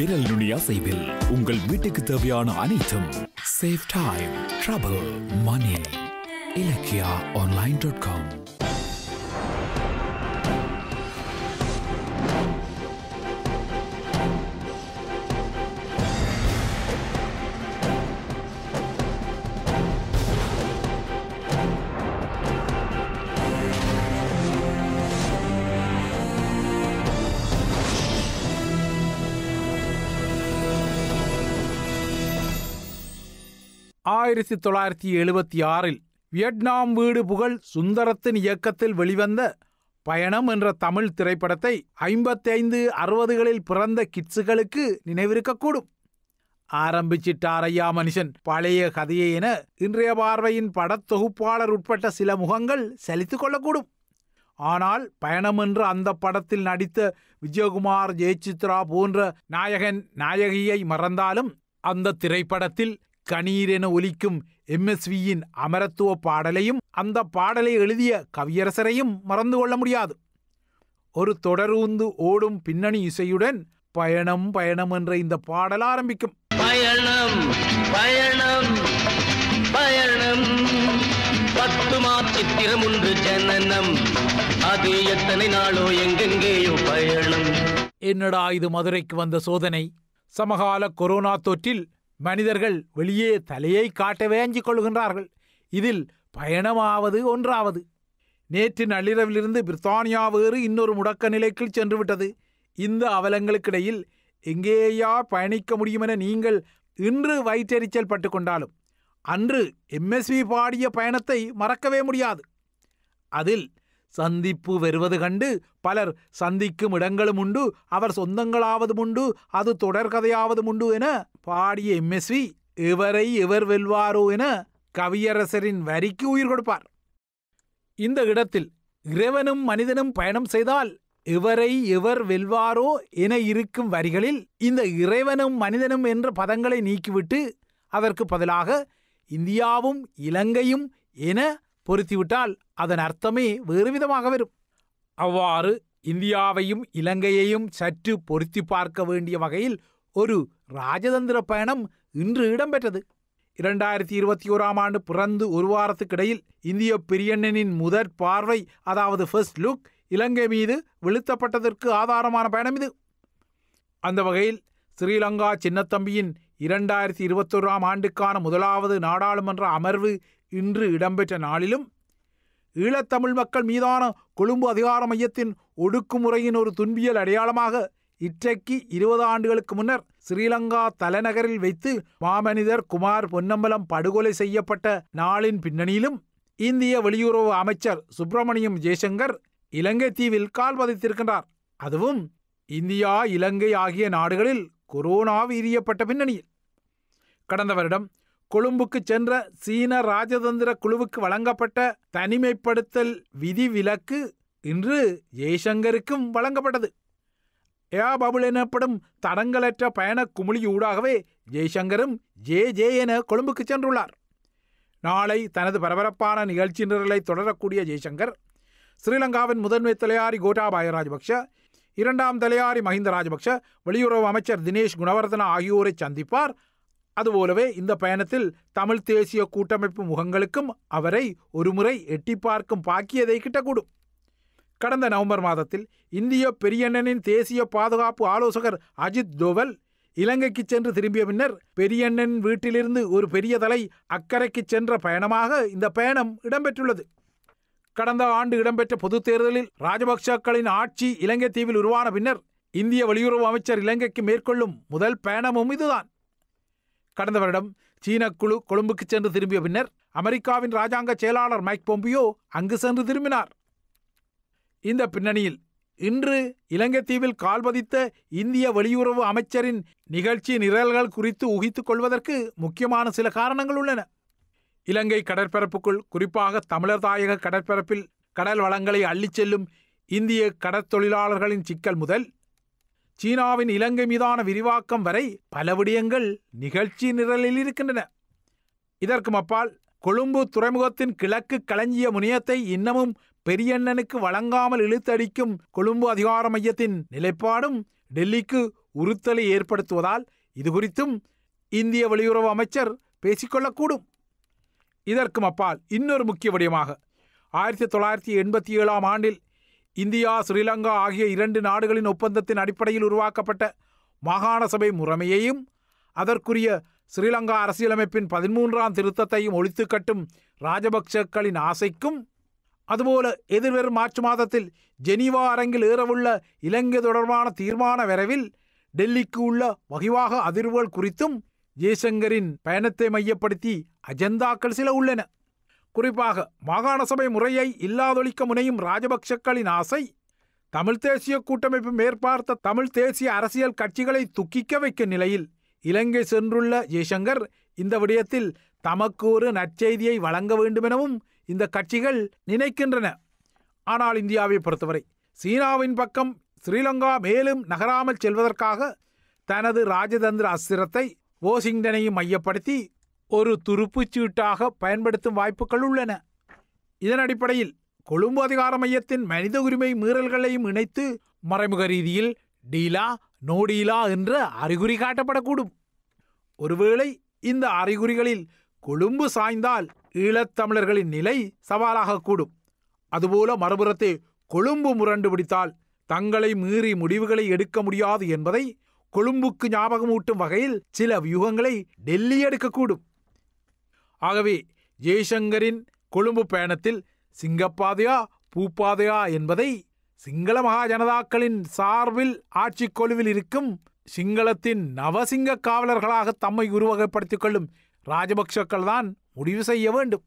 விரல் நுனி அசைவில் உங்கள் வீட்டுக்கு தேவையான அனைத்தும் சேஃப் டைம் ட்ரபிள் மணி இலக்கியா ஆன்லைன் டாட் காம் ஆயிரத்தி தொள்ளாயிரத்தி எழுபத்தி ஆறில் வியட்நாம் வீடு புகழ் சுந்தரத்தின் இயக்கத்தில் வெளிவந்த பயணம் என்ற தமிழ் திரைப்படத்தை ஐம்பத்தைந்து அறுபதுகளில் பிறந்த கிட்ஸுகளுக்கு நினைவிருக்கக்கூடும் ஆரம்பிச்சிட்டாரையா மனுஷன் பழைய கதையை என இன்றைய பார்வையின் படத்தொகுப்பாளர் உட்பட்ட சில முகங்கள் சலித்து கொள்ளக்கூடும் ஆனால் பயணம் என்று அந்த படத்தில் நடித்த விஜயகுமார் ஜெயசித்ரா போன்ற நாயகன் நாயகியை மறந்தாலும் அந்த திரைப்படத்தில் கணீரென ஒலிக்கும் எம்எஸ்வியின் அமரத்துவ பாடலையும் அந்த பாடலை எழுதிய கவியரசரையும் மறந்து கொள்ள முடியாது ஒரு தொடரூந்து ஓடும் பின்னணி இசையுடன் பயணம் பயணம் என்ற இந்த பாடல் ஆரம்பிக்கும் பயணம் பயணம் பயணம் பத்து மாத்திரம் ஒன்று ஜனனம் அது எத்தனை நாளோ எங்கெங்கேயோ பயணம் என்னடா இது மதுரைக்கு வந்த சோதனை சமகால கொரோனா தொற்றில் மனிதர்கள் வெளியே தலையை காட்டவே அஞ்சிக் கொள்கின்றார்கள் இதில் பயணமாவது ஒன்றாவது நேற்று நள்ளிரவிலிருந்து பிரித்தானியா வேறு இன்னொரு முடக்க நிலைக்குள் சென்றுவிட்டது இந்த அவலங்களுக்கிடையில் எங்கேயா பயணிக்க முடியுமென நீங்கள் இன்று வயிற்றெரிச்சல் பட்டு கொண்டாலும் அன்று எம்எஸ்வி பாடிய பயணத்தை மறக்கவே முடியாது அதில் சந்திப்பு வருவது கண்டு பலர் சந்திக்கும் இடங்களும் உண்டு அவர் சொந்தங்களாவதும் உண்டு அது தொடர்கதையாவதும் உண்டு என பாடிய எம்எஸ்வி இவரை இவர் வெல்வாரோ என கவியரசரின் வரிக்கு உயிர் கொடுப்பார் இந்த இடத்தில் இறைவனும் மனிதனும் பயணம் செய்தால் இவரை இவர் வெல்வாரோ என இருக்கும் வரிகளில் இந்த இறைவனும் மனிதனும் என்ற பதங்களை நீக்கிவிட்டு அதற்கு பதிலாக இந்தியாவும் இலங்கையும் என பொருத்திவிட்டால் அதன் அர்த்தமே வேறு விதமாக வரும் அவ்வாறு இந்தியாவையும் இலங்கையையும் சற்று பொருத்தி பார்க்க வேண்டிய வகையில் ஒரு ராஜதந்திர பயணம் இன்று இடம்பெற்றது இரண்டாயிரத்தி இருபத்தி ஓராம் ஆண்டு பிறந்து ஒரு வாரத்துக்கிடையில் இந்திய பிரியண்ணனின் முதற் பார்வை அதாவது ஃபர்ஸ்ட் லுக் இலங்கை மீது வெளுத்தப்பட்டதற்கு ஆதாரமான பயணம் இது அந்த வகையில் ஸ்ரீலங்கா சின்னத்தம்பியின் இரண்டாயிரத்தி இருபத்தொராம் ஆண்டுக்கான முதலாவது நாடாளுமன்ற அமர்வு இன்று இடம்பெற்ற நாளிலும் ஈழத்தமிழ் மக்கள் மீதான கொழும்பு அதிகார மையத்தின் ஒடுக்குமுறையின் ஒரு துன்பியல் அடையாளமாக இற்றைக்கு இருபது ஆண்டுகளுக்கு முன்னர் ஸ்ரீலங்கா தலைநகரில் வைத்து மாமனிதர் குமார் பொன்னம்பலம் படுகொலை செய்யப்பட்ட நாளின் பின்னணியிலும் இந்திய வெளியுறவு அமைச்சர் சுப்பிரமணியம் ஜெய்சங்கர் இலங்கை தீவில் கால் பதித்திருக்கின்றார் அதுவும் இந்தியா இலங்கை ஆகிய நாடுகளில் கொரோனா வீரியப்பட்ட பின்னணியில் கடந்த வருடம் கொழும்புக்கு சென்ற சீன ராஜதந்திர குழுவுக்கு வழங்கப்பட்ட தனிமைப்படுத்தல் விதிவிலக்கு இன்று ஜெய்சங்கருக்கும் வழங்கப்பட்டது ஏ பபுள் எனப்படும் தடங்களற்ற பயண குமிழியூடாகவே ஜெய்சங்கரும் ஜே ஜே என கொழும்புக்கு சென்றுள்ளார் நாளை தனது பரபரப்பான நிகழ்ச்சி நிரலை தொடரக்கூடிய ஜெய்சங்கர் ஸ்ரீலங்காவின் முதன்மை தலையாரி கோட்டாபாய ராஜபக்ஷ இரண்டாம் தலையாரி மஹிந்த ராஜபக்ஷ வெளியுறவு அமைச்சர் தினேஷ் குணவர்தன ஆகியோரை சந்திப்பார் அதுபோலவே இந்த பயணத்தில் தமிழ் தேசிய கூட்டமைப்பு முகங்களுக்கும் அவரை ஒருமுறை எட்டி பார்க்கும் பாக்கியதை கிட்டக்கூடும் கடந்த நவம்பர் மாதத்தில் இந்திய பெரியண்ணனின் தேசிய பாதுகாப்பு ஆலோசகர் அஜித் தோவல் இலங்கைக்கு சென்று திரும்பிய பின்னர் பெரியண்ணன் வீட்டிலிருந்து ஒரு பெரிய தலை அக்கறைக்கு சென்ற பயணமாக இந்த பயணம் இடம்பெற்றுள்ளது கடந்த ஆண்டு இடம்பெற்ற பொதுத் தேர்தலில் ராஜபக்சக்களின் ஆட்சி இலங்கை தீவில் உருவான பின்னர் இந்திய வெளியுறவு அமைச்சர் இலங்கைக்கு மேற்கொள்ளும் முதல் பயணமும் இதுதான் கடந்த வருடம் சீன குழு கொழும்புக்கு சென்று திரும்பிய பின்னர் அமெரிக்காவின் ராஜாங்க செயலாளர் மைக் பொம்பியோ அங்கு சென்று திரும்பினார் இந்த பின்னணியில் இன்று இலங்கை தீவில் கால்பதித்த இந்திய வெளியுறவு அமைச்சரின் நிகழ்ச்சி நிரல்கள் குறித்து ஊகித்துக் கொள்வதற்கு முக்கியமான சில காரணங்கள் உள்ளன இலங்கை கடற்பரப்புக்குள் குறிப்பாக தமிழர் தாயக கடற்பரப்பில் கடல் வளங்களை அள்ளிச் செல்லும் இந்திய கடற்தொழிலாளர்களின் சிக்கல் முதல் சீனாவின் இலங்கை மீதான விரிவாக்கம் வரை பல விடயங்கள் நிகழ்ச்சி நிரலில் இருக்கின்றன இதற்கும் அப்பால் கொழும்பு துறைமுகத்தின் கிழக்கு களஞ்சிய முனையத்தை இன்னமும் பெரியண்ணனுக்கு வழங்காமல் இழுத்தடிக்கும் கொழும்பு அதிகார மையத்தின் நிலைப்பாடும் டெல்லிக்கு உறுத்தலை ஏற்படுத்துவதால் இது குறித்தும் இந்திய வெளியுறவு அமைச்சர் பேசிக்கொள்ளக்கூடும் இதற்கும் அப்பால் இன்னொரு முக்கிய விடயமாக ஆயிரத்தி தொள்ளாயிரத்தி எண்பத்தி ஏழாம் ஆண்டில் இந்தியா ஸ்ரீலங்கா ஆகிய இரண்டு நாடுகளின் ஒப்பந்தத்தின் அடிப்படையில் உருவாக்கப்பட்ட மாகாண சபை முறைமையையும் அதற்குரிய ஸ்ரீலங்கா அரசியலமைப்பின் பதிமூன்றாம் திருத்தத்தையும் ஒழித்து கட்டும் ராஜபக்சக்களின் ஆசைக்கும் அதுபோல எதிர்வரும் மார்ச் மாதத்தில் ஜெனீவா அரங்கில் ஏறவுள்ள இலங்கை தொடர்பான தீர்மான விரைவில் டெல்லிக்கு உள்ள வகிவாக அதிர்வுகள் குறித்தும் ஜெய்சங்கரின் பயணத்தை மையப்படுத்தி அஜெண்டாக்கள் சில உள்ளன குறிப்பாக மாகாண சபை முறையை இல்லாதொழிக்க முனையும் ராஜபக்சக்களின் ஆசை தமிழ்த் தேசிய கூட்டமைப்பு மேற்பார்த்த தமிழ் தேசிய அரசியல் கட்சிகளை துக்கிக்க வைக்கும் நிலையில் இலங்கை சென்றுள்ள ஜெய்சங்கர் இந்த விடயத்தில் தமக்கு ஒரு நற்செய்தியை வழங்க வேண்டுமெனவும் இந்த கட்சிகள் நினைக்கின்றன ஆனால் இந்தியாவை பொறுத்தவரை சீனாவின் பக்கம் ஸ்ரீலங்கா மேலும் நகராமல் செல்வதற்காக தனது ராஜதந்திர அஸ்திரத்தை வாஷிங்டனையும் மையப்படுத்தி ஒரு துருப்புச்சீட்டாக பயன்படுத்தும் வாய்ப்புகள் உள்ளன இதன் அடிப்படையில் கொழும்பு அதிகார மையத்தின் மனித உரிமை மீறல்களையும் இணைத்து மறைமுக ரீதியில் டீலா நோடீலா என்ற அறிகுறி காட்டப்படக்கூடும் ஒருவேளை இந்த அறிகுறிகளில் கொழும்பு சாய்ந்தால் ஈழத்தமிழர்களின் நிலை சவாலாக கூடும் அதுபோல மறுபுறத்தை கொழும்பு முரண்டு பிடித்தால் தங்களை மீறி முடிவுகளை எடுக்க முடியாது என்பதை கொழும்புக்கு ஞாபகமூட்டும் வகையில் சில வியூகங்களை டெல்லி எடுக்கக்கூடும் ஆகவே ஜெய்சங்கரின் கொழும்பு பயணத்தில் சிங்கப்பாதையா பூப்பாதையா என்பதை சிங்கள மகா ஜனதாக்களின் சார்பில் ஆட்சி கொழுவில் இருக்கும் சிங்களத்தின் நவசிங்க காவலர்களாக தம்மை உருவகப்படுத்திக் கொள்ளும் ராஜபக்சக்கள் தான் முடிவு செய்ய வேண்டும்